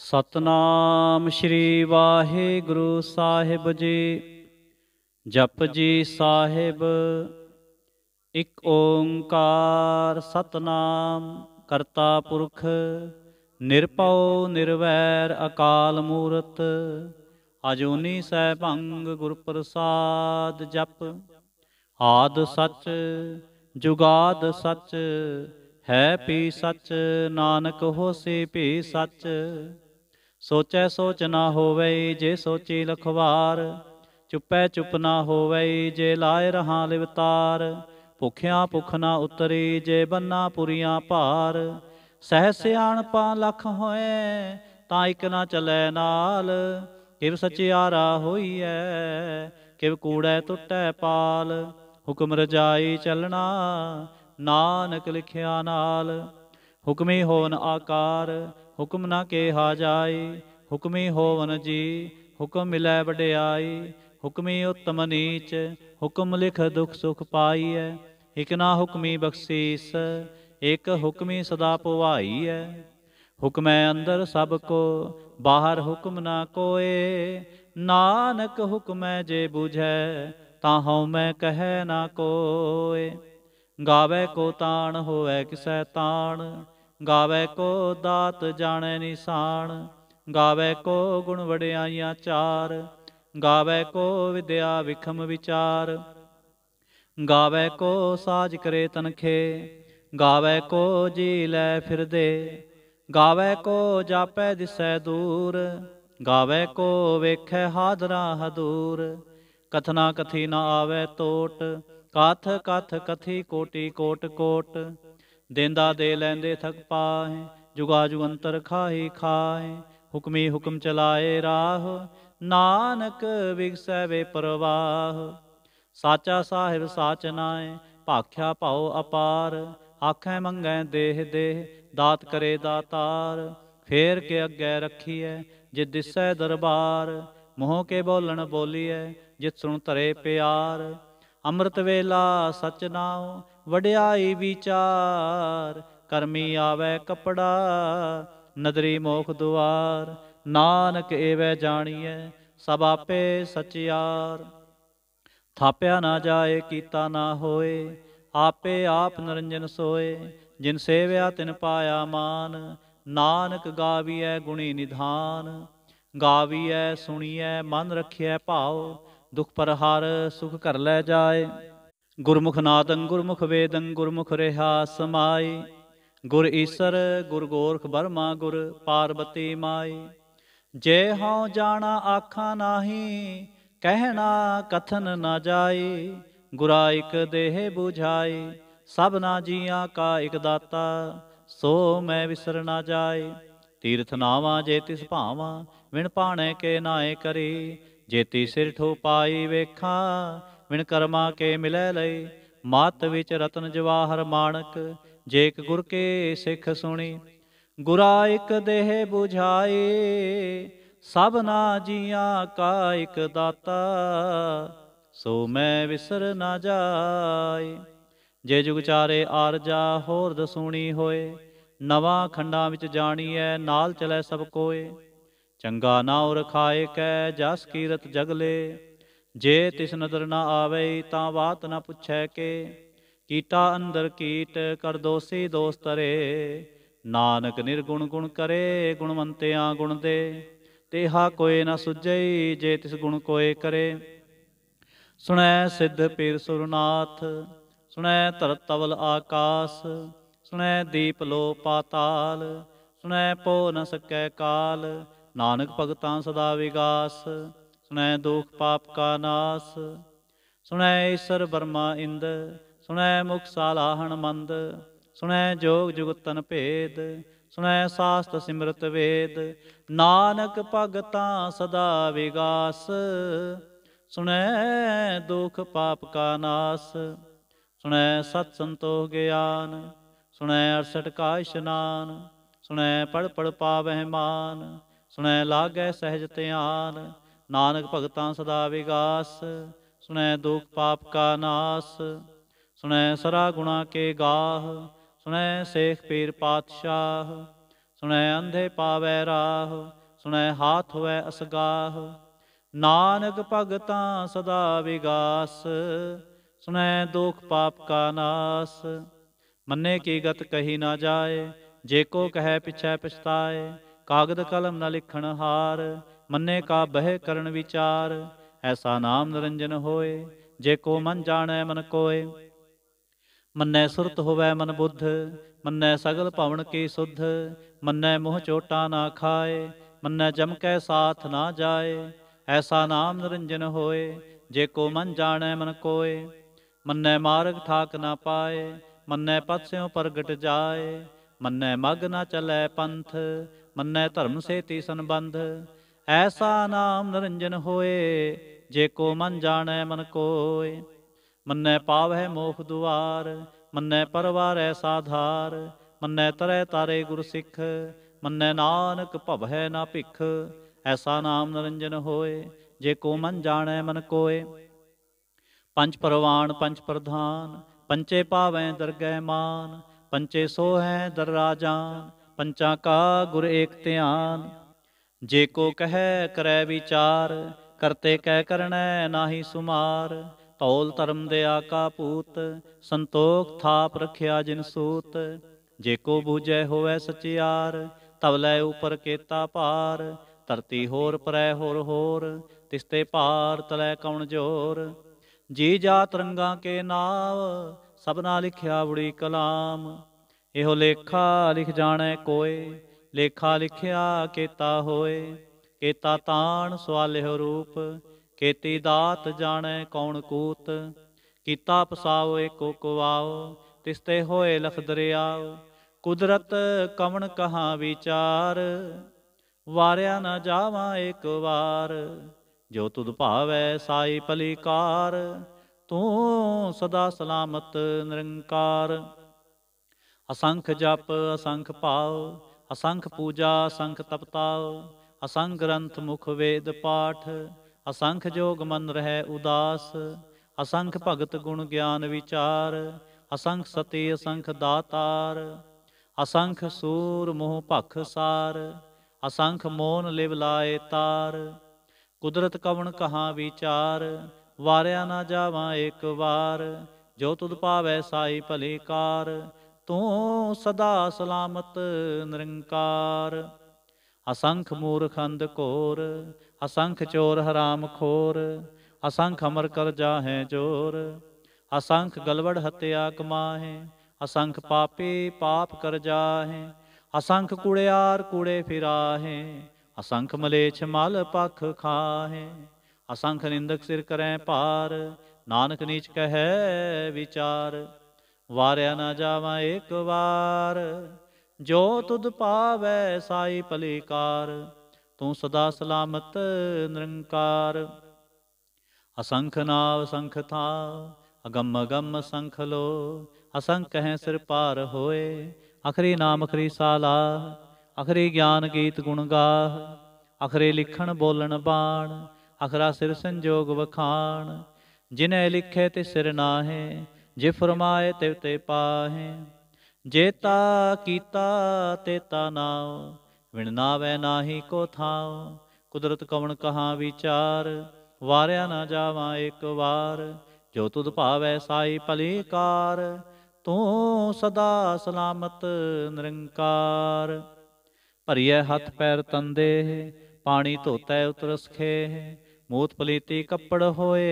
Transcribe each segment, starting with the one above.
ਸਤਨਾਮ ਸ੍ਰੀ ਵਾਹਿਗੁਰੂ ਸਾਹਿਬ ਜੀ ਜਪ ਜੀ ਸਾਹਿਬ ਇਕ ਓੰਕਾਰ ਸਤਨਾਮ ਕਰਤਾ ਪੁਰਖ ਨਿਰਭਉ ਨਿਰਵੈਰ ਅਕਾਲ ਮੂਰਤ ਅਜੂਨੀ ਸੈਭੰਗ ਗੁਰ ਪ੍ਰਸਾਦ ਜਪ ਆਦ ਸਚ ਜੁਗਾਦ ਸਚ ਹੈ ਪੀ ਸਚ ਨਾਨਕ ਹੋਸੀ ਭੀ ਸਚ ਸੋਚੈ ਸੋਚ ਨਾ ਹੋਵੇ ਜੇ ਸੋਚੀ ਲਖਵਾਰ ਚੁੱਪੈ ਚੁੱਪ ਨਾ ਹੋਵੇ ਜੇ ਲਾਇ ਰਹਾ ਲਿਵਤਾਰ ਭੁਖਿਆ ਭੁਖ ਨਾ ਉਤਰੀ ਜੇ ਬੰਨਾ ਪੁਰੀਆਂ ਭਾਰ ਸਹਿ ਪਾ ਲਖ ਹੋਏ ਤਾਂ ਇਕ ਨਾ ਚਲੇ ਨਾਲ ਕਿਵ ਸਚਿਆਰਾ ਹੋਈਐ ਕਿਵ ਕੂੜੈ ਟੁੱਟੈ ਪਾਲ ਹੁਕਮ ਰਜਾਈ ਚਲਣਾ ਨਾਨਕ ਲਿਖਿਆ ਨਾਲ ਹੁਕਮੇ ਹੋਵਨ ਆਕਾਰ ਹੁਕਮ ਨਾ ਕੇ ਕੇਹਾ ਜਾਏ ਹੁਕਮੀ ਹੋਵਨ ਜੀ ਹੁਕਮ ਮਿਲੈ ਵਡਿਆਈ ਹੁਕਮੀ ਉਤਮ ਨੀਚ ਹੁਕਮ ਲਿਖ ਦੁਖ ਸੁਖ ਪਾਈਐ ਇਕ ਨਾ ਹੁਕਮੀ ਬਖਸ਼ੀਸ ਇਕ ਹੁਕਮੀ ਸਦਾ ਪਵਾਈਐ ਹੁਕਮੈ ਅੰਦਰ ਸਭ ਕੋ ਬਾਹਰ ਹੁਕਮ ਨਾ ਕੋਏ ਨਾਨਕ ਹੁਕਮੈ ਜੇ 부ਝੈ ਤਾਂ ਹਉ ਮੈਂ ਕਹਿ ਨਾ ਕੋਏ ਗਾਵੇ ਕੋ ਤਾਣ ਹੋਵੇ ਕਿਸੈ ਤਾਣ ਗਾਵੇ ਕੋ ਦਾਤ ਜਾਣੈ ਨਿਸ਼ਾਨ ਗਾਵੇ ਕੋ ਗੁਣ ਵਡਿਆਈਆਂ ਚਾਰ ਗਾਵੇ ਕੋ ਵਿਦਿਆ ਵਿਖਮ ਵਿਚਾਰ ਗਾਵੇ ਕੋ ਸਾਜ ਕਰੇ ਤਨਖੇ ਗਾਵੇ ਕੋ ਜੀ ਲੈ ਫਿਰਦੇ ਗਾਵੇ ਕੋ ਜਾਪੈ ਦਿਸੈ ਦੂਰ ਗਾਵੇ ਕੋ ਵੇਖੈ ਹਾਦਰਾ ਹਦੂਰ ਕਥਨਾ ਕਥੀ ਨ ਆਵੇ ਟੋਟ ਕਾਥ ਕਥ ਕਥੀ ਕੋਟੀ ਕੋਟ ਕੋਟ ਦੇਂਦਾ ਦੇ ਲੈਂਦੇ ਥਕ ਪਾਹੇ ਜੁਗਾ ਅੰਤਰ ਖਾਹੀ ਖਾਹੇ ਹੁਕਮੀ ਹੁਕਮ ਚਲਾਏ ਰਾਹ ਨਾਨਕ ਵਿਗਸੈ ਵੇ ਪ੍ਰਵਾਹ ਸਾਚਾ ਸਾਹਿਬ ਸਾਚ ਨਾਏ ਭਾਖਿਆ ਭਾਉ ਅਪਾਰ ਆਖੈ ਮੰਗੈ ਦੇਹ ਦੇਹ ਦਾਤ ਕਰੇ ਦਾਤਾਰ ਫੇਰ ਕੇ ਅੱਗੇ ਰੱਖੀਐ ਜੇ ਦਿਸੈ ਦਰਬਾਰ ਮੋਹ ਕੇ ਬੋਲਣ ਬੋਲੀਐ ਜਿਤ ਸੁਣ ਧਰੇ ਪਿਆਰ ਅੰਮ੍ਰਿਤ ਵੇਲਾ ਸਚ ਨਾਉ ਵਡਿਆਈ ਵਿਚਾਰ ਕਰਮੀ ਆਵੇ ਕਪੜਾ ਨਦਰੀ ਮੋਖ ਦੁਆਰ ਨਾਨਕ ਏਵੇ ਜਾਣੀਐ ਸਭ ਆਪੇ ਸਚਿਆਰ ਥਾਪਿਆ ਨਾ ਜਾਏ ਕੀਤਾ ਨਾ ਹੋਏ ਆਪੇ ਆਪ ਨਰੰਜਨ ਸੋਏ ਜਿਨ ਸੇਵਿਆ ਤਿਨ ਪਾਇਆ ਮਾਨ ਨਾਨਕ ਗਾਵੀਐ ਗੁਣੀ ਨਿਧਾਨ ਗਾਵੀਐ ਸੁਣੀਐ ਮਨ ਰਖਿਐ ਭਾਉ ਦੁਖ ਪਰ ਹਰ ਸੁਖ ਕਰ ਲੈ ਜਾਏ ਗੁਰਮੁਖ ਨਾਦੰ ਗੁਰਮੁਖ ਵੇਦੰ ਗੁਰਮੁਖ ਰਹਾ ਸਮਾਈ ਗੁਰ ਈਸਰ ਗੁਰ ਗੋਰਖ ਬਰਮਾ ਗੁਰ ਪਾਰਬਤੀ ਮਾਈ ਜੇ ਹਉ ਜਾਣਾ ਆਖਾਂ ਨਾਹੀ ਕਹਿਣਾ ਕਥਨ ਨਾ ਜਾਏ ਗੁਰਾ ਇਕ ਦੇਹ 부ਝਾਈ ਸਭਨਾ ਜੀਆਂ ਕਾ ਇਕ ਦਾਤਾ ਸੋ ਮੈਂ ਵਿਸਰ ਨਾ ਜਾਏ ਤੀਰਥ ਨਾਵਾ ਜੇ ਤਿਸ ਭਾਵਾਂ ਵਿਣ ਪਾਣੇ ਕੇ ਨਾਏ ਕਰੀ ਜੇਤੀ ਸਿਰ ਠੋ ਪਾਈ ਵੇਖਾਂ ਵਿਣ ਕਰਮਾ ਕੇ ਮਿਲੈ ਲਈ ਮਤ ਵਿੱਚ ਰਤਨ ਜਵਾਹਰ ਮਾਨਕ ਜੇਕ ਗੁਰ ਕੇ ਸਿੱਖ ਸੁਣੀ ਗੁਰਾ ਇੱਕ ਦੇਹ 부ਝਾਏ ਸਭਨਾ ਜੀਆਂ ਕਾ ਇੱਕ ਦਾਤਾ ਸੋ ਮੈਂ ਵਿਸਰ ਨਾ ਜਾਏ ਜੇ ਜੁਗ ਚਾਰੇ ਆਰ ਜਾ ਹੋਰ ਦਸੂਣੀ ਹੋਏ ਨਵਾਂ ਖੰਡਾ ਵਿੱਚ ਜਾਣੀ ਐ ਨਾਲ ਚਲੇ ਸਭ ਕੋਏ ਚੰਗਾ ਨਾਉ ਰਖਾਏ ਕੈ ਜਸ ਕੀਰਤ ਜਗਲੇ ਜੇ ਤਿਸ ਨਦਰ ਨਾ ਆਵੇ ਤਾਂ ਬਾਤ ਨਾ ਪੁੱਛੈ ਕੇ ਕੀਟਾ ਅੰਦਰ ਕੀਟ ਕਰ ਦੋਸੀ ਰੇ ਨਾਨਕ ਨਿਰਗੁਣ ਗੁਣ ਕਰੇ ਗੁਣਵੰਤਿਆਂ ਗੁਣ ਦੇ ਤੇਹਾ ਕੋਏ ਨਾ ਸੁਝਈ ਜੇ ਤਿਸ ਗੁਣ ਕੋਏ ਕਰੇ ਸੁਣੈ ਸਿੱਧ ਪੀਰ ਸੁਰਨਾਥ ਸੁਣੈ ਧਰ ਤਵਲ ਆਕਾਸ ਸੁਣੈ ਦੀਪ ਲੋ ਪਾਤਾਲ ਸੁਣੈ ਪੋ ਨ ਸਕੈ ਕਾਲ ਨਾਨਕ ਭਗਤਾਂ ਸਦਾ ਵਿਗਾਸ ਸੁਣੈ ਦੁਖ ਪਾਪ ਕਾ ਨਾਸ ਸੁਣੈ ਈਸ਼ਰ ਬਰਮਾ ਇੰਦ ਸੁਣੈ ਮੁਖ ਸਾਲਾਹਣ ਮੰਦ ਸੁਣੈ ਜੋਗ ਜੁਗਤਨ ਭੇਦ ਸੁਣੈ ਸਾਸਤ ਸਿਮਰਤ ਵੇਦ ਨਾਨਕ ਭਗਤਾ ਸਦਾ ਵਿਗਾਸ ਸੁਣੈ ਦੁਖ ਪਾਪ ਕਾ ਨਾਸ ਸੁਣੈ ਸਤ ਸੰਤੋਖ ਗਿਆਨ ਸੁਣੈ ਅਰਸਟ ਕਾ ਇਸ਼ਨਾਨ ਸੁਣੈ ਪੜ ਪੜ ਪਾਵਹਿ ਮਾਨ ਸੁਣੈ ਲਾਗੈ ਸਹਿਜ ਧਿਆਨ ਨਾਨਕ ਭਗਤਾਂ ਸਦਾ ਵਿਗਾਸ ਸੁਣੈ ਦੁਖ ਪਾਪ ਕਾ ਨਾਸ ਸੁਣੈ ਸਰਾ ਗੁਣਾ ਕੇ ਗਾਹ ਸੁਣੈ ਸੇਖ ਪੀਰ ਪਾਤਸ਼ਾਹ ਸੁਣੈ ਅੰਧੇ ਪਾਵੈ ਰਾਹ ਸੁਣੈ ਹਾਥ ਹੋਵੇ ਅਸਗਾਹ ਨਾਨਕ ਭਗਤਾਂ ਸਦਾ ਵਿਗਾਸ ਸੁਣੈ ਦੁਖ ਪਾਪ ਕਾ ਨਾਸ ਮੰਨੇ ਕੀ ਗਤ ਕਹੀ ਨਾ ਜਾਏ ਜੇ ਕੋ ਕਹੈ ਪਿਛੈ ਪਛਤਾਏ ਕਾਗਦ ਕਲਮ ਨਾ ਲਿਖਣ ਹਾਰ ਮੰਨੇ ਕਾ ਬਹਿ ਕਰਨ ਵਿਚਾਰ ਐਸਾ ਨਾਮ ਨਿਰੰਜਨ ਹੋਏ ਜੇ ਕੋ ਮਨ ਜਾਣੈ ਮਨ ਕੋਏ ਮੰਨੈ ਸੁਰਤ ਹੋਵੇ ਮਨ ਬੁੱਧ ਮੰਨੈ ਸਗਲ ਭਵਨ ਕੀ ਸੁਧ ਮੰਨੈ ਮੋਹ ਚੋਟਾ ਨਾ ਖਾਏ ਮੰਨੈ ਜਮ ਕੈ ਸਾਥ ਨਾ ਜਾਏ ਐਸਾ ਨਾਮ ਨਿਰੰਜਨ ਹੋਏ ਜੇ ਕੋ ਮਨ ਜਾਣੈ ਮਨ ਕੋਏ ਮੰਨੈ ਮਾਰਗ ਠਾਕ ਨਾ ਪਾਏ ਮੰਨੈ ਪਤਸਿਉ ਪ੍ਰਗਟ ਜਾਏ ਮੰਨੈ ਮਗ ਨਾ ਚਲੈ ਪੰਥ ਮੰਨੈ ਧਰਮ ਸੇਤੀ ਸੰਬੰਧ ਐਸਾ ਨਾਮ ਨਰੰਜਨ ਹੋਏ ਜੇ ਕੋ ਮਨ ਜਾਣੈ ਮਨ ਕੋਏ ਮੰਨੈ ਪਾਵੈ ਮੋਖ ਦੁਆਰ ਮੰਨੈ ਪਰਵਾਰੈ ਸਾਧਾਰ ਮੰਨੈ ਤਰੈ ਤਾਰੇ ਗੁਰ ਸਿੱਖ ਮੰਨੈ ਨਾਨਕ ਭਵੈ ਨਾ ਭਿਖ ਐਸਾ ਨਾਮ ਨਰੰਜਨ ਹੋਏ ਜੇ ਕੋ ਮਨ ਜਾਣੈ ਮਨ ਕੋਏ ਪੰਜ ਪਰਵਾਨ ਪੰਜ ਪ੍ਰਧਾਨ ਪੰਚੇ ਪਾਵੈ ਦਰਗਹਿ ਮਾਨ ਪੰਚੇ ਸੋਹੈ ਦਰ ਰਾਜਾਂ ਪੰਚਾਂ ਕਾ ਗੁਰ ਏਕ ਧਿਆਨ ਜੇ ਕੋ ਕਹੈ ਕਰੈ ਵਿਚਾਰ ਕਰਤੇ ਕਹਿ ਕਰਨੈ ਨਾਹੀ ਸੁਮਾਰ ਤੌਲ ਧਰਮ ਦੇ ਆਕਾ ਪੂਤ ਸੰਤੋਖ ਥਾਪ ਰਖਿਆ ਜਿਨ ਸੂਤ ਜੇ ਕੋ ਬੂਝੈ ਹੋਵੇ ਸਚਿਆਰ ਤਵ ਲੈ ਉਪਰ ਕੇਤਾ ਭਾਰ ਧਰਤੀ ਹੋਰ ਪਰੈ ਹੋਰ ਹੋਰ ਤਿਸਤੇ ਪਾਰ ਤਲੈ ਕਉਣ ਜੋਰ ਜੀ ਜਾ ਤਰੰਗਾ ਕੇ ਨਾਵ ਸਭਨਾ ਲਿਖਿਆ ਬੜੀ ਕਲਾਮ ਇਹੋ ਲੇਖਾ ਲਿਖ ਜਾਣੈ ਕੋਏ ਲੇਖਾ ਲਿਖਿਆ ਕੀਤਾ ਹੋਏ ਕੀਤਾ ਤਾਣ ਸਵਾਲਿਓ ਰੂਪ ਕੀਤੀ ਦਾਤ ਜਾਣੈ ਕੌਣ ਕੂਤ ਕੀਤਾ ਪਸਾਉ ਏਕੋ ਕਵਾਓ ਤਿਸ ਤੇ ਹੋਏ ਲਖ ਦਰਿਆ ਕੁਦਰਤ ਕਵਣ ਕਹਾ ਵਿਚਾਰ ਵਾਰਿਆ ਨਾ ਜਾਵਾ ਇੱਕ ਵਾਰ ਜੋ ਤੁਧ ਭਾਵੈ ਸਾਈ ਪਲੀਕਾਰ ਤੂੰ ਸਦਾ ਸਲਾਮਤ ਨਿਰੰਕਾਰ ਅਸੰਖ ਜਪ ਅਸੰਖ ਭਾਉ ਅਸੰਖ ਪੂਜਾ ਅਸੰਖ ਤਪਤਾ ਅਸੰਖ ਗ੍ਰੰਥ ਮੁਖ ਵੇਦ ਪਾਠ ਅਸੰਖ ਜੋਗ ਮਨ ਰਹਿ ਉਦਾਸ ਅਸੰਖ ਭਗਤ ਗੁਣ ਗਿਆਨ ਵਿਚਾਰ ਅਸੰਖ ਸਤੇ ਅਸੰਖ ਦਾਤਾਰ ਅਸੰਖ ਸੂਰ ਮੋਹ ਭਖ ਸਾਰ ਅਸੰਖ ਮੋਨ ਲਿਵ ਲਾਏ ਤਾਰ ਕੁਦਰਤ ਕਵਣ ਕਹਾ ਵਿਚਾਰ ਵਾਰਿਆ ਨਾ ਜਾਵਾਂ ਇੱਕ ਵਾਰ ਜੋ ਤੁਧ ਪਾਵੈ ਸਾਈ ਭਲੇ ਕਾਰ ਤੂੰ ਸਦਾ ਸਲਾਮਤ ਨਿਰੰਕਾਰ ਅਸੰਖ ਮੂਰਖ ਅੰਧ ਕੋਰ ਅਸੰਖ ਚੋਰ ਹਰਾਮ ਖੋਰ ਅਸੰਖ ਅਮਰ ਕਰ ਜਾਹੇ ਜੋਰ ਅਸੰਖ ਗਲਵੜ ਹਤਿਆ ਕਮਾਹੇ ਅਸੰਖ ਪਾਪੀ ਪਾਪ ਕਰ ਜਾਹੇ ਅਸੰਖ ਕੁੜਿਆਰ ਕੁੜੇ ਫਿਰਾਹੇ ਅਸੰਖ ਮਲੇਛ ਮਲ ਪਖ ਖਾਹੇ ਅਸੰਖ ਨਿੰਦਕ ਸਿਰ ਕਰੈ ਪਾਰ ਨਾਨਕ ਨੀਚ ਕਹੈ ਵਿਚਾਰ ਵਾਰਿਆ ਨਾ ਜਾਵਾਂ ਇੱਕ ਵਾਰ ਜੋ ਤੁਧ ਪਾਵੈ ਸਾਈ ਭਲੇਕਾਰ ਤੂੰ ਸਦਾ ਸਲਾਮਤ ਨਿਰੰਕਾਰ ਅਸੰਖ ਨਾਵ ਸੰਖ ਥਾ ਅਗੰਮ ਅਗੰਮ ਸੰਖ ਲੋ ਅਸੰਖ ਹੈ ਸਿਰ ਪਾਰ ਹੋਏ ਅਖਰੀ ਨਾਮ ਅਖਰੀ ਸਾਲਾ ਅਖਰੀ ਗਿਆਨ ਗੀਤ ਗੁਣ ਗਾ ਅਖਰੇ ਲਿਖਣ ਬੋਲਣ ਬਾਣ ਅਖਰਾ ਸਿਰ ਸੰਜੋਗ ਵਖਾਣ ਜਿਨੈ ਲਿਖੇ ਤੇ ਸਿਰ ਨਾਹੇ ਜੇ ਫਰਮਾਏ ਤੇ ਤੇ ਪਾਹੇ ਜੇ ਤਾ ਕੀਤਾ ਤੇ ਤਾ ਨਾਉ ਵਿਣ ਨਾਵੇ ਨਾਹੀ ਕੋ ਥਾਉ ਕੁਦਰਤ ਕਵਣ ਕਹਾ ਵਿਚਾਰ ਵਾਰਿਆ ਨਾ ਜਾਵਾ ਇੱਕ ਵਾਰ ਜੋ ਤੁਧ ਭਾਵੈ ਸਾਈ ਭਲੀ ਕਾਰ ਤੂੰ ਸਦਾ ਸਲਾਮਤ ਨਿਰੰਕਾਰ ਭਰੀਏ ਹੱਥ ਪੈਰ ਤੰਦੇ ਪਾਣੀ ਧੋਤਾ ਉਤਰਸਖੇ ਮੂਤ ਪਲੀਤੀ ਕੱਪੜ ਹੋਏ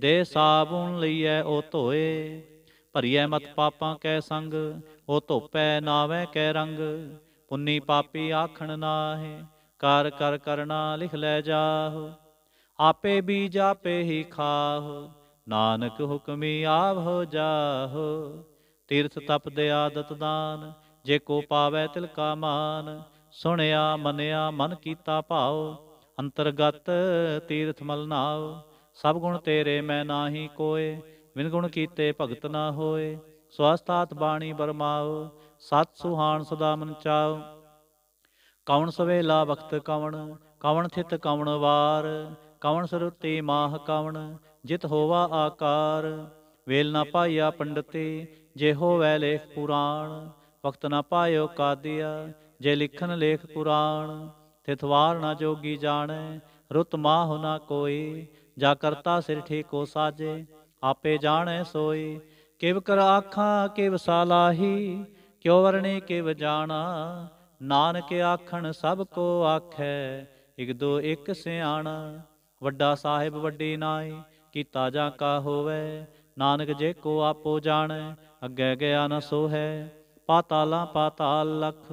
ਦੇ ਸਾਬੂਨ ਲਈਐ ਉਹ ਧੋਏ ਭਰੀਐ ਮਤ ਪਾਪਾਂ ਕੈ ਸੰਗ ਉਹ ਧੋਪੈ ਨਾਵੇਂ ਕੈ ਰੰਗ ਪੁੰਨੀ ਪਾਪੀ ਆਖਣ ਨਾਹੇ ਕਰ ਕਰ ਕਰਨਾ ਲਿਖ ਲੈ ਜਾਹੁ ਆਪੇ ਬੀਜ ਆਪੇ ਹੀ ਖਾਹੁ ਨਾਨਕ ਹੁਕਮੀ ਆਵ ਹੋ ਜਾਹੁ ਤੀਰਥ ਤਪ ਦੇ ਆਦਤ ਦਾਨ ਜੇ ਕੋ ਪਾਵੈ ਤਿਲ ਕਾ ਮਾਨ ਸੁਣਿਆ ਮੰਨਿਆ ਮਨ ਕੀਤਾ ਭਾਉ ਅੰਤਰਗਤ ਤੀਰਥ ਮਲ ਨਾਉ ਸਭ ਗੁਣ ਤੇਰੇ ਮੈਂ ਨਾਹੀ ਕੋਏ ਵਿਨ ਗੁਣ ਕੀਤੇ ਭਗਤ ਨਾ ਹੋਏ ਸਵਸਤਾਤ ਬਾਣੀ ਬਰਮਾਉ ਸਤ ਸੁਹਾਣ ਸਦਾ ਮਨ ਚਾਉ ਕਵਣ ਸਵੇਲਾ ਵਕਤ ਕਵਣ ਕਵਣ ਥਿਤ ਕਵਣ ਵਾਰ ਕਵਣ ਸਰੁਤੀ ਮਾਹ ਕਵਣ ਜਿਤ ਹੋਵਾ ਆਕਾਰ ਵੇਲ ਨਾ ਪਾਇਆ ਪੰਡਤੇ ਜੇ ਹੋਵੇ ਲੇਖ ਪੁਰਾਣ ਵਕਤ ਨਾ ਪਾਇਓ ਕਾਦਿਆ ਜੇ ਲਿਖਨ ਲੇਖ ਪੁਰਾਣ ਤਿਥਵਾਰ ਨਾ ਜੋਗੀ ਜਾਣੈ ਰੁਤ ਮਾਹ ਨਾ ਕੋਈ ਜਾ ਕਰਤਾ ਸਿਰ ਠੇਕੋ ਸਾਜੇ ਆਪੇ ਜਾਣੈ ਸੋਈ ਕਿਵ ਕਰ ਆਖਾਂ ਕਿਵ ਸਾਲਾਹੀ ਕਿਉ ਵਰਣੇ ਕਿਵ ਜਾਣਾ ਨਾਨਕ ਆਖਣ ਸਭ ਕੋ ਆਖੈ ਇਕ ਦੋ ਇੱਕ ਸਿਆਣਾ ਵੱਡਾ ਸਾਹਿਬ ਵੱਡੀ ਨਾਈ ਕੀਤਾ ਜਾ ਕਾ ਹੋਵੇ ਨਾਨਕ ਜੇ ਕੋ ਆਪੋ ਜਾਣੈ ਅੱਗੇ ਗਿਆ ਨ ਸੋਹੈ ਪਾਤਾਲਾਂ ਪਾਤਾਲ ਲਖ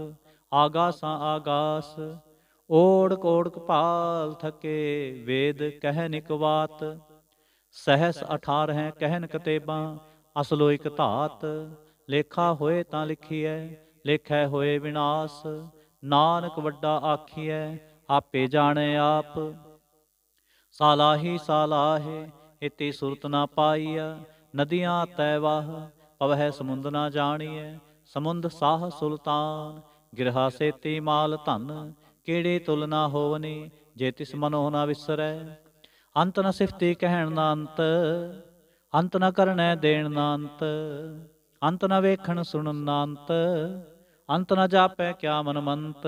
ਆਗਾਸਾਂ ਆਗਾਸ ਓੜ ਕੋੜ ਕਪਾਲ ਥਕੇ ਵੇਦ ਕਹਿ ਬਾਤ ਸਹਸ 18 ਹੈ ਕਹਿਨ ਕਤੇਬਾਂ ਅਸਲੋ ਇਕ ਧਾਤ ਲੇਖਾ ਹੋਏ ਤਾਂ ਲਿਖੀਐ ਲੇਖੈ ਹੋਏ ਵਿਨਾਸ਼ ਨਾਨਕ ਵੱਡਾ ਆਖੀਐ ਆਪੇ ਜਾਣੇ ਆਪ ਸਾਲਾਹੀ ਸਾਲਾਹੇ ਇਤੀ ਸੁਰਤ ਨਾ ਪਾਈਆ ਨਦੀਆਂ ਤੈ ਵਾਹ ਪਵਹਿ ਸਮੁੰਦ ਨਾ ਜਾਣੀਐ ਸਮੁੰਦ ਸਾਹ ਸੁਲਤਾਨ ਗਿਰਹਾ ਸੇਤੀ ਮਾਲ ਧਨ ਕਿਹੜੇ ਤੁਲਨਾ ਹੋਵਨੀ ਜੇ ਤਿਸ ਮਨੋ ਨਾ ਵਿਸਰੈ ਅੰਤ ਨ ਸਿਫਤੀ ਕਹਿਣ ਨਾ ਅੰਤ ਅੰਤ ਨ ਕਰਨੈ ਦੇਣ ਨਾ ਅੰਤ ਅੰਤ ਨ ਵੇਖਣ ਸੁਣਨ ਨਾ ਅੰਤ ਅੰਤ ਨ ਜਾਪੈ ਕਿਆ ਮਨ ਮੰਤ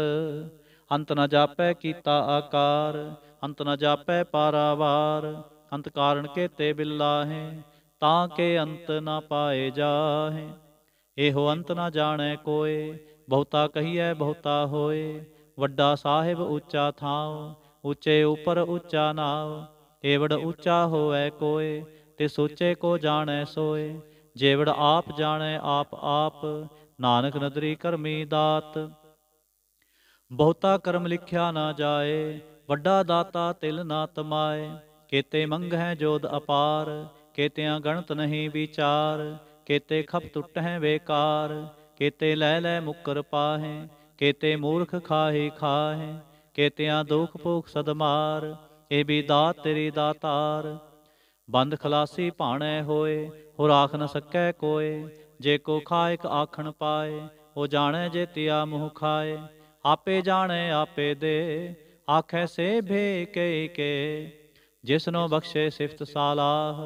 ਅੰਤ ਨ ਜਾਪੈ ਕੀਤਾ ਆਕਾਰ ਅੰਤ ਨ ਜਾਪੈ ਪਾਰਾਵਾਰ ਅੰਤ ਕਾਰਨ ਕੇ ਤੇ ਬਿਲਾਹੇ ਤਾਂ ਕੇ ਅੰਤ ਨ ਪਾਏ ਜਾਹੇ ਇਹੋ ਅੰਤ ਨ ਜਾਣੈ ਕੋਏ ਬਹੁਤਾ ਕਹੀਐ ਬਹੁਤਾ ਹੋਏ ਵੱਡਾ ਸਾਹਿਬ ਉੱਚਾ ਥਾਉ ਉੱਚੇ ਉਪਰ ਉੱਚਾ ਨਾਉ ਏਵੜ ਉੱਚਾ ਹੋਵੇ ਕੋਏ ਤੇ ਸੋਚੇ ਕੋ ਜਾਣੈ ਸੋਏ ਜੇਵੜ ਆਪ ਜਾਣੈ ਆਪ ਆਪ ਨਾਨਕ ਨਦਰੀ ਕਰਮੀ ਦਾਤ ਬਹੁਤਾ ਕਰਮ ਲਿਖਿਆ ਨਾ ਜਾਏ ਵੱਡਾ ਦਾਤਾ ਤਿਲ ਨਾ ਤਮਾਏ ਕੇਤੇ ਮੰਗਹਿ ਜੋਦ ਅਪਾਰ ਕੇਤਿਆਂ ਗਣਤ ਨਹੀਂ ਵਿਚਾਰ ਕੇਤੇ ਖਪ ਟੁੱਟਹਿ ਵੇਕਾਰ ਕੇਤੇ ਲੈ ਲੈ ਮੁਕਰ ਪਾਹੇ ਕੇਤੇ ਮੂਰਖ ਖਾਹੇ ਖਾਹੇ ਕੇਤਿਆਂ ਦੁਖ ਭੋਖ ਸਦਮਾਰ ਇਹ ਵੀ ਦਾਤ ਤੇਰੀ ਦਾਤਾਰ ਬੰਦ ਖਲਾਸੀ ਭਾਣੈ ਹੋਏ ਹੋ ਰਾਖ ਨ ਸਕੈ ਕੋਏ ਜੇ ਕੋ ਖਾਇਕ ਆਖਣ ਪਾਏ ਉਹ ਜਾਣੈ ਜੇ ਤਿਆ ਮੁਹ ਖਾਏ ਆਪੇ ਜਾਣੈ ਆਪੇ ਦੇ ਆਖੈ ਸੇ ਭੇ ਕੇ ਕੇ ਜਿਸਨੋ ਬਖਸ਼ੇ ਸਿਫਤ ਸਾਲਾਹ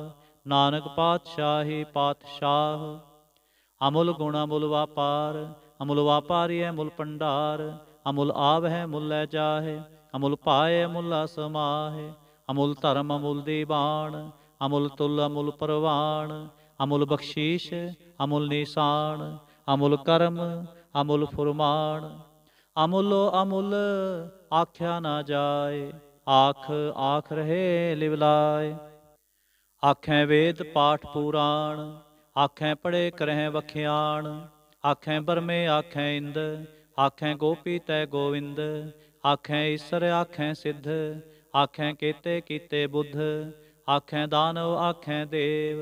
ਨਾਨਕ ਪਾਤਸ਼ਾਹੀ ਪਾਤਸ਼ਾਹ ਅਮੁੱਲ ਗੁਣਾ ਅਮੁੱਲ ਵਾਪਾਰ ਅਮੁਲ ਵਾਪਾਰੀਐ ਮੁਲ ਭੰਡਾਰ ਅਮੁਲ ਆਵਹਿ ਮੁਲ ਲੈ ਜਾਹੇ ਅਮੁਲ ਪਾਏ ਅਮੁਲ ਅਸਮਾਹੇ ਅਮੁਲ ਧਰਮ ਅਮੁਲ ਦੀਵਾਨ ਅਮੁਲ ਤੁਲ ਅਮੁਲ ਪਰਵਾਨ ਅਮੁਲ ਬਖਸ਼ੀਸ਼ ਅਮੁਲ ਨਿਸ਼ਾਨ ਅਮੁਲ ਕਰਮ ਅਮੁਲ ਫੁਰਮਾਨ ਅਮੁਲੋ ਅਮੁਲ ਆਖਿਆ ਨਾ ਜਾਏ ਆਖ ਆਖ ਰਹੇ ਲਿਵਲਾਏ ਆਖੈ ਵੇਦ ਪਾਠ ਪੁਰਾਣ ਆਖੈ ਪੜੇ ਕਰਹਿ ਵਖਿਆਣ ਆਖੈ ਬਰਮੇ ਆਖੈ ਇੰਦ ਆਖੈ ਗੋਪੀ ਤੈ ਗੋਵਿੰਦ ਆਖੈ ਈਸ਼ਰ ਆਖੈ ਸਿੱਧ ਆਖੈ ਕੀਤੇ ਕੀਤੇ ਬੁੱਧ ਆਖੈ ਦਾਨਵ ਆਖੈ ਦੇਵ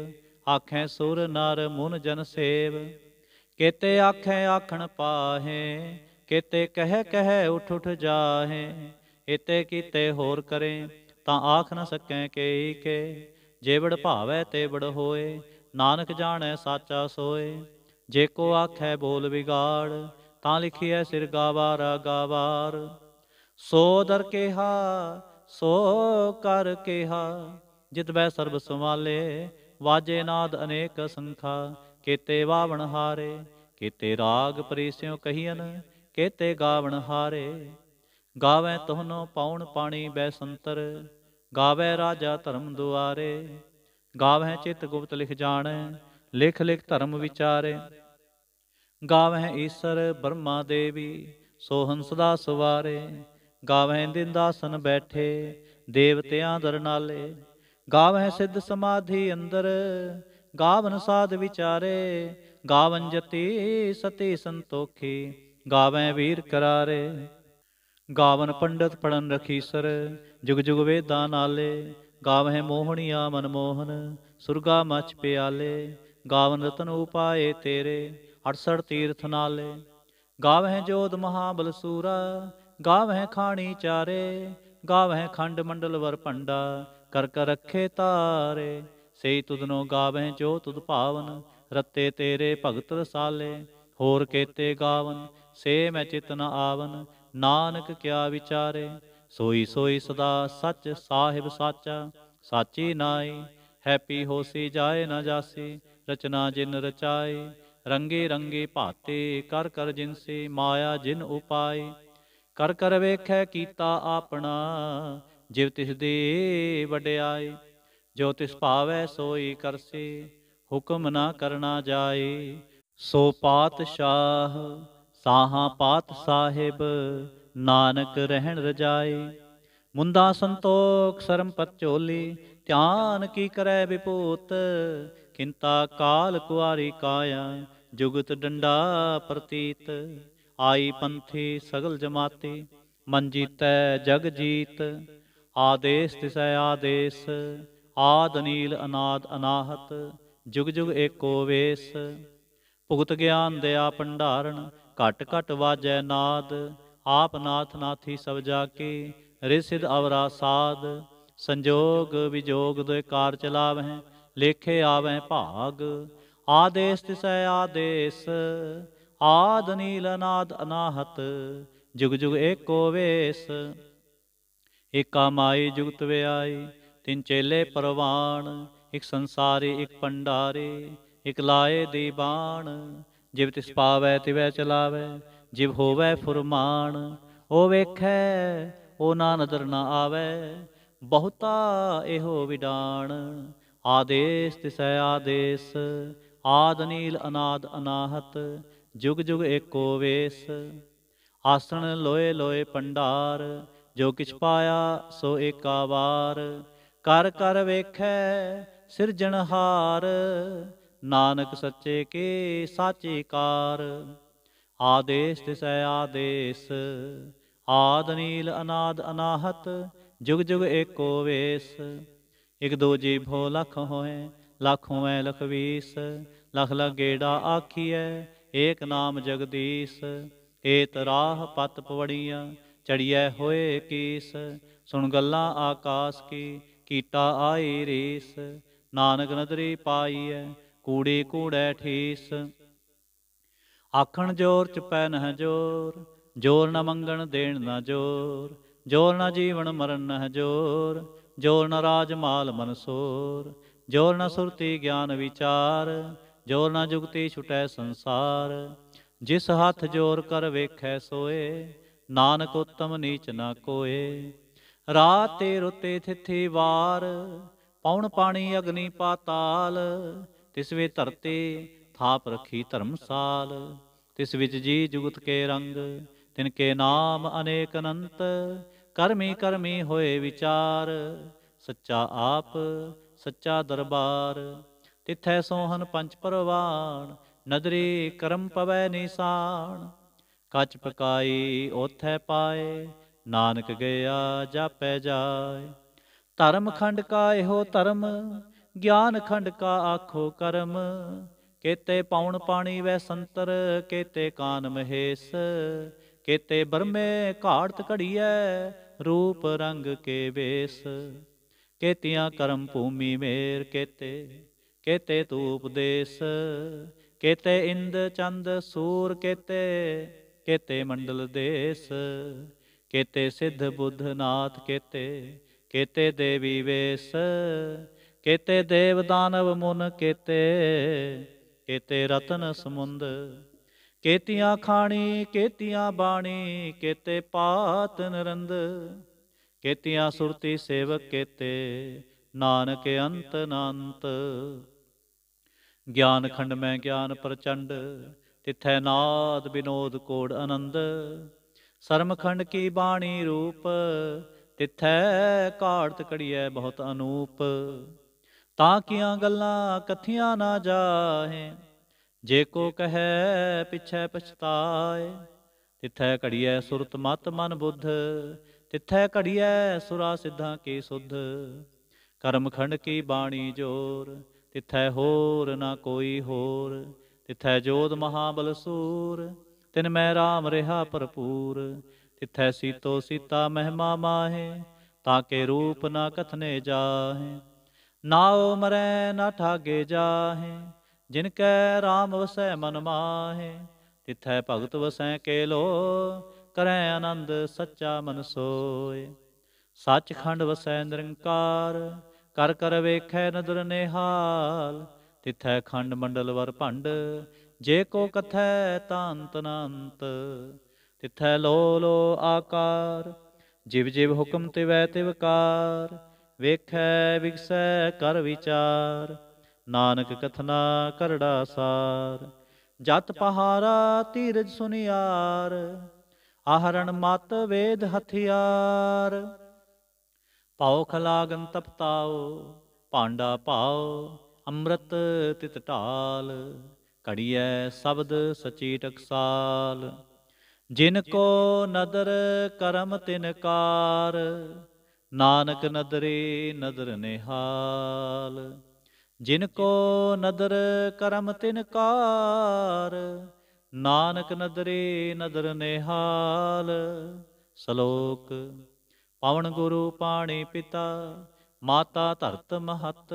ਆਖੈ ਸੁਰ ਨਰ ਮਨ ਜਨ ਸੇਵ ਕੀਤੇ ਆਖੈ ਆਖਣ ਪਾਹੇ ਕੀਤੇ ਕਹਿ ਕਹਿ ਉਠ ਉਠ ਜਾਹੇ ਇਤੇ ਕੀਤੇ ਹੋਰ ਕਰੇ ਤਾਂ ਆਖ ਨਾ ਸਕੈ ਕੇ ਕੇ ਜੇਵੜ ਭਾਵੈ ਤੇ ਬੜ ਹੋਏ ਨਾਨਕ ਜਾਣੈ ਸਾਚਾ ਸੋਏ ਜੇ ਕੋ ਆਖੈ ਬੋਲ ਵਿਗਾੜ ਤਾਂ ਲਿਖਿਐ ਸਿਰ ਗਾਵਾਰ ਗਾਵਾਰ ਸੋ ਦਰ ਕੇਹਾ ਸੋ ਕਰ ਕੇਹਾ ਜਿਤ ਬੈ ਸਰਬ ਸੰਭਾਲੇ ਵਾਜੇ ਨਾਦ ਅਨੇਕ ਸੰਖਾ ਕੀਤੇ ਵਾਵਣ ਹਾਰੇ ਕੀਤੇ ਰਾਗ ਪਰਿਸਿਉ ਕਹੀਨ ਕੀਤੇ ਗਾਵਣ ਹਾਰੇ ਗਾਵੇ ਤੁਹਨੋਂ ਪਾਉਣ ਪਾਣੀ ਬੈ ਸੰਤਰ ਗਾਵੇ ਰਾਜਾ ਧਰਮ ਦੁਆਰੇ ਗਾਵੇ ਚਿਤ ਗੁਪਤ ਲਿਖ ਜਾਣ ਲਿਖ ਲਿਖ ਧਰਮ ਵਿਚਾਰੇ ਗਾਵਹਿ ਈਸ਼ਰ ਬਰਮਾ ਦੇਵੀ ਸੋਹਨ ਸਦਾ ਸਵਾਰੇ ਗਾਵਹਿ ਦਿੰਦਾਸਨ ਬੈਠੇ ਦੇਵਤਿਆਂ ਦਰ ਨਾਲੇ ਗਾਵਹਿ ਸਿੱਧ ਸਮਾਧੀ ਅੰਦਰ ਗਾਵਨ ਸਾਧ ਵਿਚਾਰੇ ਗਾਵਨ ਜਤੀ ਸਤੀ ਸੰਤੋਖੀ ਗਾਵੈ ਵੀਰ ਕਰਾਰੇ ਗਾਵਨ ਪੰਡਤ ਪੜਨ ਰਖੀਸਰ ਜੁਗ ਜੁਗ ਵੇਦਾਂ ਨਾਲੇ ਗਾਵਹਿ ਮੋਹਣੀਆ ਮਨਮੋਹਨ ਸੁਰਗਾ ਮਚ ਪਿਆਲੇ ਗਾਵਨ ਰਤਨ ਉਪਾਏ ਤੇਰੇ ਅਠਸੜ ਤੀਰਥ ਨਾਲੇ ਗਾਵਹਿ ਮਹਾਬਲ ਸੂਰਾ ਗਾਵਹਿ ਖਾਣੀ ਚਾਰੇ ਗਾਵਹਿ ਖੰਡ ਮੰਡਲ ਵਰ ਭੰਡਾ ਕਰ ਕਰ ਰੱਖੇ ਤਾਰੇ ਸਈ ਤੁਧਨੋ ਗਾਵਹਿ ਜੋ ਤੁਧ ਭਾਵਨ ਰੱਤੇ ਤੇਰੇ ਭਗਤ ਰਸਾਲੇ ਹੋਰ ਕੇਤੇ ਗਾਵਨ ਸੇ ਮੈਂ ਚਿਤਨ ਆਵਨ ਨਾਨਕ ਕਿਆ ਵਿਚਾਰੇ ਸੋਈ ਸੋਈ ਸਦਾ ਸੱਚ ਸਾਹਿਬ ਸਾਚਾ ਸਾਚੀ ਨਾਈ ਹੈਪੀ ਹੋਸੀ ਜਾਏ ਨਾ ਜਾਸੀ ਰਚਨਾ ਜਿਨ ਰਚਾਈ ਰੰਗੇ ਰੰਗੇ ਭਾਤੇ ਕਰ ਕਰ ਜਿਨਸੇ ਮਾਇਆ ਜਿਨ ਉਪਾਏ ਕਰ ਕਰ ਵੇਖੈ ਕੀਤਾ ਆਪਣਾ ਜਿਵ ਤਿਸ ਦੇ ਵਡਿਆਏ ਜੋ ਤਿਸ ਭਾਵੈ ਸੋਈ ਕਰਸੀ ਹੁਕਮ ਨਾ ਕਰਨਾ ਜਾਏ ਸੋ ਪਾਤਸ਼ਾਹ ਸਾਹਾ ਪਾਤ ਸਾਹਿਬ ਨਾਨਕ ਰਹਿਣ ਰਜਾਏ ਮੁੰਦਾ ਸੰਤੋਖ ਸਰਮ ਪਤ ਚੋਲੀ ਧਿਆਨ ਕੀ ਕਰੈ ਵਿਪੂਤ ਕਿੰਤਾ ਕਾਲ ਕੁਆਰੀ ਕਾਇਆ ਜੁਗਤ ਡੰਡਾ ਪ੍ਰਤੀਤ ਆਈ ਪੰਥੀ ਸਗਲ ਜਮਾਤੀ ਮਨ ਜੀਤੈ ਜਗ ਜੀਤ ਆਦੇਸ ਤਿਸੈ ਆਦੇਸ ਆਦ ਅਨੀਲ ਅਨਾਦ ਅਨਾਹਤ ਜੁਗ ਜੁਗ ਏਕੋ ਵੇਸ ਭੁਗਤ ਗਿਆਨ ਦਇਆ ਭੰਡਾਰਨ ਘਟ ਘਟ ਵਾਜੈ ਨਾਦ ਆਪ ਨਾਥ ਨਾਥੀ ਸਭ ਜਾ ਕੇ ਰਿਸਿਧ ਅਵਰਾ ਸਾਧ ਸੰਜੋਗ ਵਿਜੋਗ ਦੇ ਕਾਰ ਚਲਾਵਹਿ ਲੇਖੇ ਆਵੇਂ ਭਾਗ ਆਦੇਸ ਤਿਸੈ ਆਦੇਸ ਆਦ ਨੀਲ ਅਨਾਦ ਅਨਾਹਤ ਜੁਗ ਜੁਗ ਏਕੋ ਵੇਸ ਏਕਾ ਮਾਈ ਜੁਗਤ ਵਿਆਈ ਤਿੰ ਚੇਲੇ ਪਰਵਾਣ ਇਕ ਸੰਸਾਰੀ ਇਕ ਪੰਡਾਰੇ ਇਕ ਲਾਏ ਦੀ ਬਾਣ ਜਿਵ ਤਿਸ ਪਾਵੈ ਤਿਵੈ ਚਲਾਵੇ ਜਿਵ ਹੋਵੇ ਫੁਰਮਾਨ ਉਹ ਵੇਖੈ ਉਹ ਨਾ ਨਦਰ ਨਾ ਆਵੇ ਬਹੁਤਾ ਇਹੋ ਵਿਡਾਣ ਆਦੇਸ ਤਿਸੈ ਆਦੇਸ ਆਦ ਨੀਲ ਅਨਾਦ ਅਨਾਹਤ ਜੁਗ ਜੁਗ ਏਕੋ ਵੇਸ ਆਸਣ ਲੋਏ ਲੋਏ ਪੰਡਾਰ ਜੋ ਕਿਛ ਪਾਇਆ ਸੋ ਏਕਾ ਵਾਰ ਕਰ ਕਰ ਵੇਖੈ ਸਿਰਜਣਹਾਰ ਨਾਨਕ ਸੱਚੇ ਕੇ ਸਾਚੇ ਕਾਰ ਆਦੇਸ ਤਿਸੈ ਆਦੇਸ ਆਦ ਨੀਲ ਅਨਾਦ ਅਨਾਹਤ ਜੁਗ ਜੁਗ ਏਕੋ ਵੇਸ ਇਕ ਦੋ ਜੀ ਭੋ ਲਖ ਹੋਏ ਐ ਹੋਏ ਲਖ ਵੀਸ ਲਖ ਗੇੜਾ ਆਖੀਐ ਏਕ ਨਾਮ ਜਗਦੀਸ਼ ਏਤ ਰਾਹ ਪਤ ਪਵੜੀਆਂ ਚੜੀਐ ਹੋਏ ਕੀਸ ਸੁਣ ਗੱਲਾਂ ਆਕਾਸ ਕੀ ਕੀਟਾ ਆਈ ਰੀਸ ਨਾਨਕ ਨਦਰੀ ਪਾਈਐ ਕੂੜੇ ਕੂੜੈ ਠੀਸ ਆਖਣ ਜੋਰ ਚ ਪੈ ਨਹ ਜੋਰ ਜੋਰ ਨ ਮੰਗਣ ਦੇਣ ਨ ਜੋਰ ਜੋਰ ਨ ਜੀਵਨ ਮਰਨ ਨਹ ਜੋਰ ਜੋ ਨ ਰਾਜ ਮਾਲ ਮਨਸੂਰ ਜੋ ਨ ਸੁਰਤੀ ਗਿਆਨ ਵਿਚਾਰ ਜੋ ਨ ਜੁਗਤੀ ਛੁਟੈ ਸੰਸਾਰ ਜਿਸ ਹੱਥ ਜੋਰ ਕਰ ਵੇਖੈ ਸੋਏ ਨਾਨਕ ਉਤਮ ਨੀਚ ਨਾ ਕੋਏ ਰਾਤੇ ਤੇ ਰੁੱਤੇ ਥਿਥੀ ਵਾਰ ਪੌਣ ਪਾਣੀ ਅਗਨੀ ਪਾਤਾਲ ਤਿਸ ਵੇ ਧਰਤੇ ਥਾਪ ਰਖੀ ਧਰਮਸਾਲ ਤਿਸ ਵਿੱਚ ਜੀ ਜੁਗਤ ਕੇ ਰੰਗ ਤਿਨ ਕੇ ਨਾਮ ਅਨੇਕ ਅਨੰਤ ਕਰਮੇ ਕਰਮੇ ਹੋਏ ਵਿਚਾਰ ਸੱਚਾ ਆਪ ਸੱਚਾ ਦਰਬਾਰ ਤਿੱਥੈ ਸੋਹਨ ਪੰਜ ਪਰਵਾਨ ਨਦਰੀ ਕਰਮ ਪਵੈ ਨਿਸਾਨ ਕੱਚ ਪਕਾਈ ਉਥੈ ਪਾਏ ਨਾਨਕ ਗਿਆ ਜਾਪੈ ਜਾਏ ਧਰਮ ਖੰਡ ਕਾ ਇਹੋ ਧਰਮ ਗਿਆਨ ਖੰਡ ਕਾ ਆਖੋ ਕਰਮ ਕੇਤੇ ਪਾਉਣ ਪਾਣੀ ਵੈ ਸੰਤਰ ਕੇਤੇ ਕਾਨ ਮਹੇਸ਼ ਕੇਤੇ ਬਰਮੇ ਘਾੜਤ ਘੜੀਐ ਰੂਪ ਰੰਗ ਕੇ ਵੇਸ ਕੇਤਿਆਂ ਕਰਮ ਭੂਮੀ ਮੇਰ ਕੇਤੇ ਕੇਤੇ ਤੂ ਉਪਦੇਸ ਕੇਤੇ ਇੰਦ ਚੰਦ ਸੂਰ ਕੇਤੇ ਕੇਤੇ ਮੰਡਲ ਦੇਸ ਕੇਤੇ ਸਿੱਧ ਬੁੱਧ ਨਾਥ ਕੇਤੇ ਕੇਤੇ ਦੇਵੀ ਵੇਸ ਕੇਤੇ ਦੇਵ ਦਾਨਵ ਮੁਨ ਕੇਤੇ ਕੇਤੇ ਰਤਨ ਸਮੁੰਦ ਕੇਤੀਆਂ ਖਾਣੀ ਕੇਤੀਆਂ ਬਾਣੀ ਕੇਤੇ ਪਾਤ ਨਰੰਦ ਕੇਤੀਆਂ ਸੁਰਤੀ ਸੇਵਕ ਕੇਤੇ ਨਾਨਕ ਅੰਤ ਅਨੰਤ ਗਿਆਨ ਖੰਡ ਮੈਂ ਗਿਆਨ ਪ੍ਰਚੰਡ ਤਿਥੈ ਨਾਦ ਬਿਨੋਦ ਕੋੜ ਆਨੰਦ ਸਰਮ ਖੰਡ ਕੀ ਬਾਣੀ ਰੂਪ ਤਿਥੈ ਘਾੜਤ ਕੜੀਐ ਬਹੁਤ ਅਨੂਪ ਤਾਂ ਕੀਆਂ ਗੱਲਾਂ ਕਥੀਆਂ ਨਾ ਜਾਹੇ ਜੇ ਕੋ ਕਹੈ ਪਿਛੈ ਪਛਤਾਏ ਤਿਥੈ ਘੜੀਐ ਸੁਰਤ ਮਤ ਮਨ ਬੁੱਧ ਤਿਥੈ ਘੜੀਐ ਸੁਰਾ ਸਿੱਧਾਂ ਕੀ ਸੁਧ ਕਰਮ ਖੰਡ ਕੀ ਬਾਣੀ ਜੋਰ ਤਿਥੈ ਹੋਰ ਨਾ ਕੋਈ ਹੋਰ ਤਿਥੈ ਜੋਤ ਮਹਾਬਲ ਸੂਰ ਤਿਨ ਮੈਂ ਰਾਮ ਰਹਾ ਭਰਪੂਰ ਤਿਥੈ ਸੀਤੋ ਸੀਤਾ ਮਹਿਮਾ ਮਾਹੇ ਤਾਂ ਕੇ ਰੂਪ ਨਾ ਕਥਨੇ ਜਾਹੇ ਨਾਉ ਮਰੈ ਨਾ ਠਾਗੇ ਜਾਹੇ ਜਿਨ ਕੈ ਰਾਮ ਵਸੈ ਮਨ ਮਾਹੇ ਤਿਥੈ ਭਗਤ ਵਸੈ ਕੇ ਲੋ ਕਰੈ ਆਨੰਦ ਸੱਚਾ ਮਨ ਸੋਏ ਸੱਚਖੰਡ ਵਸੈ ਨਿਰੰਕਾਰ ਕਰ ਕਰ ਵੇਖੈ ਨਦਰ ਨਿਹਾਲ ਤਿਥੈ ਖੰਡ ਮੰਡਲ ਵਰ ਭੰਡ ਜੇ ਕੋ ਕਥੈ ਤਾਂਤ ਨੰਤ ਤਿਥੈ ਲੋ ਲੋ ਆਕਾਰ ਜਿਵ ਜਿਵ ਹੁਕਮ ਤਿਵੈ ਤਿਵਕਾਰ ਵੇਖੈ ਵਿਗਸੈ ਕਰ ਵਿਚਾਰ ਨਾਨਕ ਕਥਨਾ ਕਰੜਾ ਸਾਰ ਜਤ ਪਹਾਰਾ ਧੀਰਜ ਸੁਨਿਆਰ ਆਹਰਣ ਮਤ ਵੇਦ ਹਥਿਆਰ ਪਾਉ ਖਲਾਗਨ ਤਪਤਾਉ ਪਾਂਡਾ ਪਾਉ ਅੰਮ੍ਰਿਤ ਤਿਤ ਢਾਲ ਕੜੀਐ ਸ਼ਬਦ ਸਚੀ ਟਕਸਾਲ ਜਿਨ ਕੋ ਨਦਰ ਕਰਮ ਤਿਨ ਕਾਰ ਨਾਨਕ ਨਦਰੇ ਨਦਰ ਨਿਹਾਲ ਜਿਨ ਕੋ ਨਦਰ ਕਰਮ ਤਿਨ ਕਾਰ ਨਾਨਕ ਨਦਰੇ ਨਦਰ ਨਿਹਾਲ ਸ਼ਲੋਕ ਪਵਨ ਗੁਰੂ ਪਾਣੀ ਪਿਤਾ ਮਾਤਾ ਧਰਤ ਮਹਤ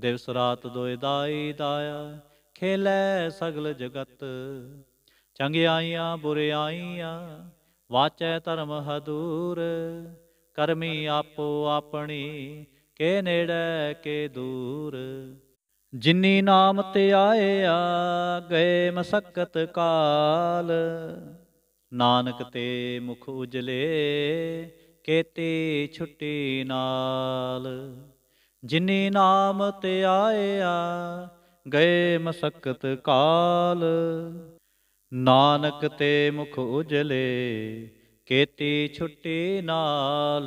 ਦਿਵਸ ਰਾਤ ਦੋਇ ਦਾਈ ਦਾਇਆ ਖੇਲੇ ਸਗਲ ਜਗਤ ਚੰਗਿਆਈਆਂ ਬੁਰਿਆਈਆਂ ਵਾਚੈ ਧਰਮ ਹਦੂਰ ਕਰਮੀ ਆਪੋ ਆਪਣੀ ਕੇ ਨੇੜੇ ਕੇ ਦੂਰ ਜਿਨੀ ਨਾਮ ਤੇ ਆਇਆ ਗਏ ਮਸਕਤ ਕਾਲ ਨਾਨਕ ਤੇ ਮੁਖ ਉਜਲੇ ਕੇਤੇ ਛੁੱਟੀ ਨਾਲ ਜਿਨੀ ਨਾਮ ਤੇ ਆਇਆ ਗਏ ਮਸਕਤ ਕਾਲ ਨਾਨਕ ਤੇ ਮੁਖ ਉਜਲੇ ਕੇਤੀ ਛੁੱਟੀ ਨਾਲ